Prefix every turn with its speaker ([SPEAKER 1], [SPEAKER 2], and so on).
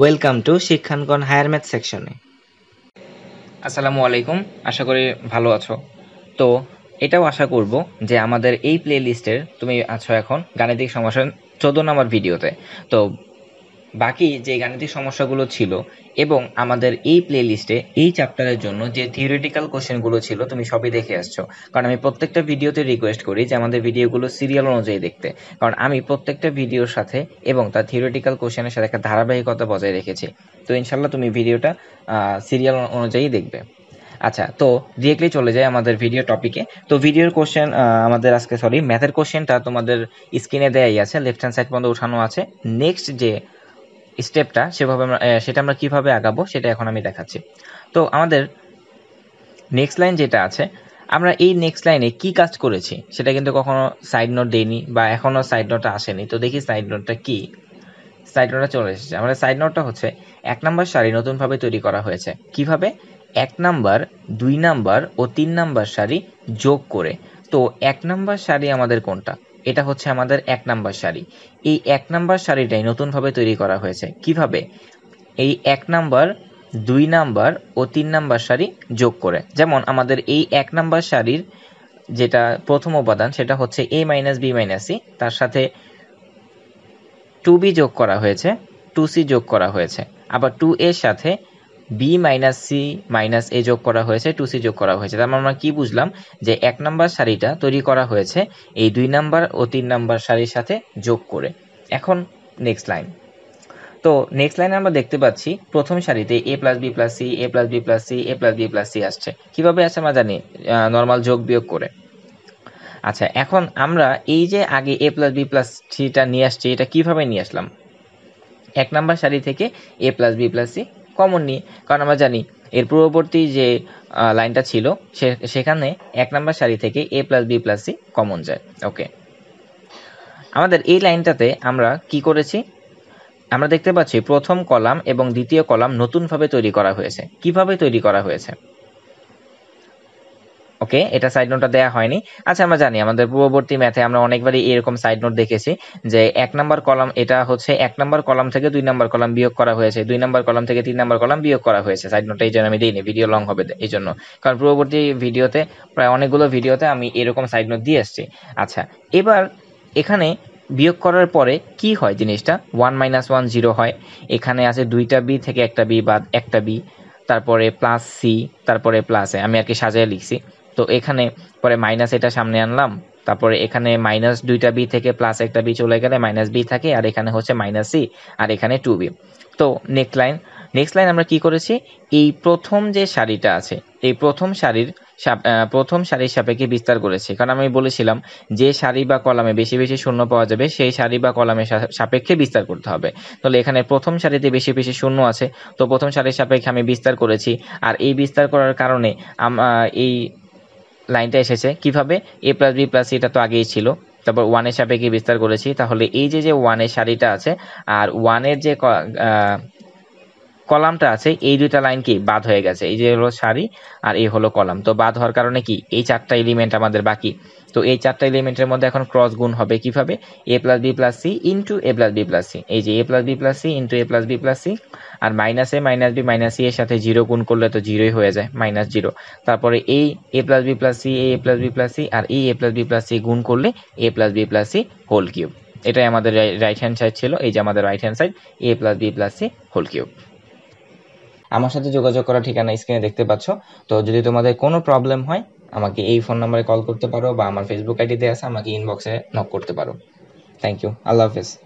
[SPEAKER 1] welcome to শিক্ষানগণ higher math সেকশনে আসসালামু আলাইকুম আশা করি ভালো আছো তো এটাও আশা করব যে আমাদের এই প্লে লিস্টের তুমি আছো এখন গাণিতিক সমস্যা চোদ্দ নম্বর ভিডিওতে তো বাকি যে গাণিতিক সমস্যাগুলো ছিল এবং আমাদের এই প্লেলিস্টে এই চ্যাপ্টারের জন্য যে থিওরিটিক্যাল কোশ্চেনগুলো ছিল তুমি সবই দেখে আসছো কারণ আমি প্রত্যেকটা ভিডিওতে রিকোয়েস্ট করি যে আমাদের ভিডিওগুলো সিরিয়াল অনুযায়ী দেখতে কারণ আমি প্রত্যেকটা ভিডিওর সাথে এবং তার থিওরিটিক্যাল কোশ্চেনের সাথে একটা ধারাবাহিকতা বজায় রেখেছি তো ইনশাল্লাহ তুমি ভিডিওটা সিরিয়াল অনুযায়ী দেখবে আচ্ছা তো ডিরেক্টলি চলে যায় আমাদের ভিডিও টপিকে তো ভিডিওর কোশ্চেন আমাদের আজকে সরি ম্যাথের কোশ্চেনটা তোমাদের স্ক্রিনে দেয়াই আছে লেফট হ্যান্ড সাইড পর্যন্ত উঠানো আছে নেক্সট যে স্টেপটা সেভাবে আমরা সেটা আমরা কিভাবে আগাবো সেটা এখন আমি দেখাচ্ছি তো আমাদের নেক্সট লাইন যেটা আছে আমরা এই নেক্সট লাইনে কি কাজ করেছি সেটা কিন্তু কখনো সাইড নোট দেইনি বা এখনো সাইড নোটটা আসেনি তো দেখি সাইড নোটটা কি সাইড নোটটা চলে এসেছে আমাদের সাইড নোটটা হচ্ছে এক নম্বর সারি নতুনভাবে তৈরি করা হয়েছে কিভাবে এক নাম্বার দুই নাম্বার ও তিন নাম্বার সারি যোগ করে তো এক নাম্বার সারি আমাদের কোনটা এটা হচ্ছে আমাদের এক নাম্বার শাড়ি এই এক নাম্বার শাড়িটাই নতুনভাবে তৈরি করা হয়েছে কিভাবে এই এক নাম্বার দুই নাম্বার ও তিন নাম্বার শাড়ি যোগ করে যেমন আমাদের এই এক নাম্বার শাড়ির যেটা প্রথম উপাদান সেটা হচ্ছে A minus B minus C তার সাথে টু বি যোগ করা হয়েছে টু সি যোগ করা হয়েছে আবার টু এর সাথে B minus C minus A যোগ করা হয়েছে টু সি যোগ করা হয়েছে তার মানে আমরা কি বুঝলাম যে এক নাম্বার সারিটা তৈরি করা হয়েছে এই দুই নাম্বার ও তিন নাম্বার সারির সাথে যোগ করে এখন নেক্সট লাইন তো নেক্সট লাইনে আমরা দেখতে পাচ্ছি প্রথম সারিতে A plus B plus C A plus B plus C A plus B plus C আসছে কিভাবে আসছে আমরা জানি নর্মাল যোগ বিয়োগ করে আচ্ছা এখন আমরা এই যে আগে এ প্লাস বি প্লাস সিটা নিয়ে আসছি এটা কিভাবে নিয়ে আসলাম এক নাম্বার সারি থেকে A plus B plus C common নিয়ে কারণ আমরা জানি এর পূর্ববর্তী যে লাইনটা ছিল সেখানে এক নাম্বার সারি থেকে A plus B plus C common যায় ওকে আমাদের এই লাইনটাতে আমরা কি করেছি আমরা দেখতে পাচ্ছি প্রথম কলাম এবং দ্বিতীয় কলাম নতুনভাবে তৈরি করা হয়েছে কিভাবে তৈরি করা হয়েছে ওকে এটা সাইড নোটটা দেওয়া হয়নি আচ্ছা আমরা জানি আমাদের পূর্ববর্তী ম্যাথে আমরা অনেকবারই এরকম সাইড নোট দেখেছি যে এক নাম্বার কলাম এটা হচ্ছে এক নাম্বার কলাম থেকে দুই নাম্বার কলাম বিয়োগ করা হয়েছে দুই নাম্বার কলাম থেকে তিন নাম্বার কলাম বিয়োগ করা হয়েছে সাইড নোটটা এই জন্য আমি দিইনি ভিডিও লং হবে এই জন্য কারণ পূর্ববর্তী ভিডিওতে প্রায় অনেকগুলো ভিডিওতে আমি এরকম সাইড নোট দিয়ে এসেছি আচ্ছা এবার এখানে বিয়োগ করার পরে কি হয় জিনিসটা ওয়ান মাইনাস ওয়ান জিরো হয় এখানে আছে দুইটা বি থেকে একটা বি বাদ একটা বি তারপরে প্লাস সি তারপরে প্লাসে আমি আর কি সাজায় লিখছি তো এখানে পরে মাইনাস এটা সামনে আনলাম তারপরে এখানে মাইনাস দুইটা বি থেকে প্লাস একটা বি চলে গেলে মাইনাস বি থাকে আর এখানে হচ্ছে মাইনাস সি আর এখানে টু বি তো নেক্সট লাইন নেক্সট লাইন আমরা কি করেছি এই প্রথম যে শাড়িটা আছে এই প্রথম শাড়ির প্রথম শাড়ির সাপেক্ষে বিস্তার করেছে কারণ আমি বলেছিলাম যে শাড়ি বা কলামে বেশি বেশি শূন্য পাওয়া যাবে সেই শাড়ি বা কলামে সাপেক্ষে বিস্তার করতে হবে তাহলে এখানে প্রথম শাড়িতে বেশি বেশি শূন্য আছে তো প্রথম শাড়ির সাপেক্ষে আমি বিস্তার করেছি আর এই বিস্তার করার কারণে এই লাইনটা এসেছে কিভাবে এ প্লাস বি প্লাস এটা তো আগেই ছিল তারপর ওয়ানের সাপেক্ষে বিস্তার করেছি তাহলে এই যে যে ওয়ানের সারিটা আছে আর ওয়ানের যে কলামটা আছে এই দুইটা লাইন কি বাদ হয়ে গেছে এই যে হলো সারি আর এই হলো কলাম তো বাদ হওয়ার কারণে কি এই চারটা এলিমেন্ট আমাদের বাকি তো এই চারটা এলিমেন্টের মধ্যে এখন ক্রস গুণ হবে কিভাবে A plus B plus C into A plus B plus C এই যে A plus B plus C into A plus B plus C আর minus A minus B minus C এর সাথে জিরো গুণ করলে তো জিরোই হয়ে যায় মাইনাস জিরো তারপরে এই A plus B plus C A plus B plus C আর এই A plus B plus C গুণ করলে A plus B plus C whole cube এটাই আমাদের রাইট হ্যান্ড সাইড ছিল এই যে আমাদের right hand side A plus B plus C whole cube আমার সাথে যোগাযোগ করার ঠিকানা স্ক্রিনে দেখতে পাচ্ছ তো যদি তোমাদের কোনো প্রবলেম হয় আমাকে এই ফোন নাম্বারে কল করতে পারো বা আমার ফেসবুক আইডিতে আছে আমাকে ইনবক্সে নক করতে পারো থ্যাংক ইউ আল্লাহ হাফেজ